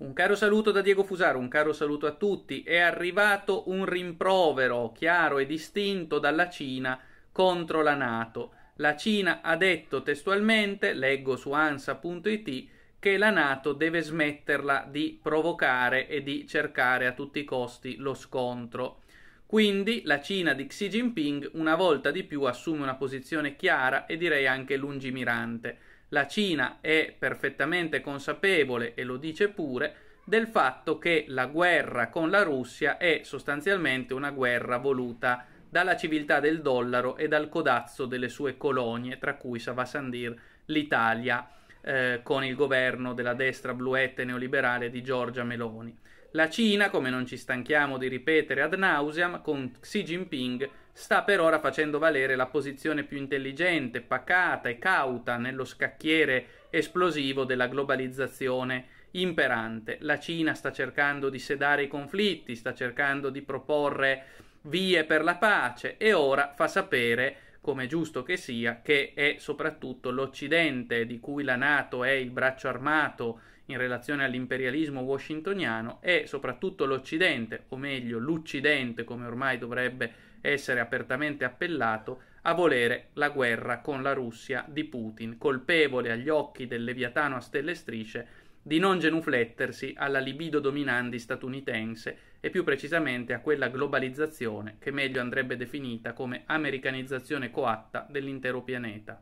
Un caro saluto da Diego Fusaro, un caro saluto a tutti. È arrivato un rimprovero chiaro e distinto dalla Cina contro la Nato. La Cina ha detto testualmente, leggo su ansa.it, che la Nato deve smetterla di provocare e di cercare a tutti i costi lo scontro. Quindi la Cina di Xi Jinping una volta di più assume una posizione chiara e direi anche lungimirante. La Cina è perfettamente consapevole, e lo dice pure, del fatto che la guerra con la Russia è sostanzialmente una guerra voluta dalla civiltà del dollaro e dal codazzo delle sue colonie, tra cui Savasandir, l'Italia, eh, con il governo della destra bluette neoliberale di Giorgia Meloni. La Cina, come non ci stanchiamo di ripetere ad nauseam, con Xi Jinping sta per ora facendo valere la posizione più intelligente, pacata e cauta nello scacchiere esplosivo della globalizzazione imperante. La Cina sta cercando di sedare i conflitti, sta cercando di proporre vie per la pace e ora fa sapere come è giusto che sia, che è soprattutto l'Occidente di cui la Nato è il braccio armato in relazione all'imperialismo washingtoniano, è soprattutto l'Occidente, o meglio l'Uccidente, come ormai dovrebbe essere apertamente appellato, a volere la guerra con la Russia di Putin, colpevole agli occhi del Leviatano a stelle strisce di non genuflettersi alla libido dominandi statunitense e più precisamente a quella globalizzazione che meglio andrebbe definita come americanizzazione coatta dell'intero pianeta.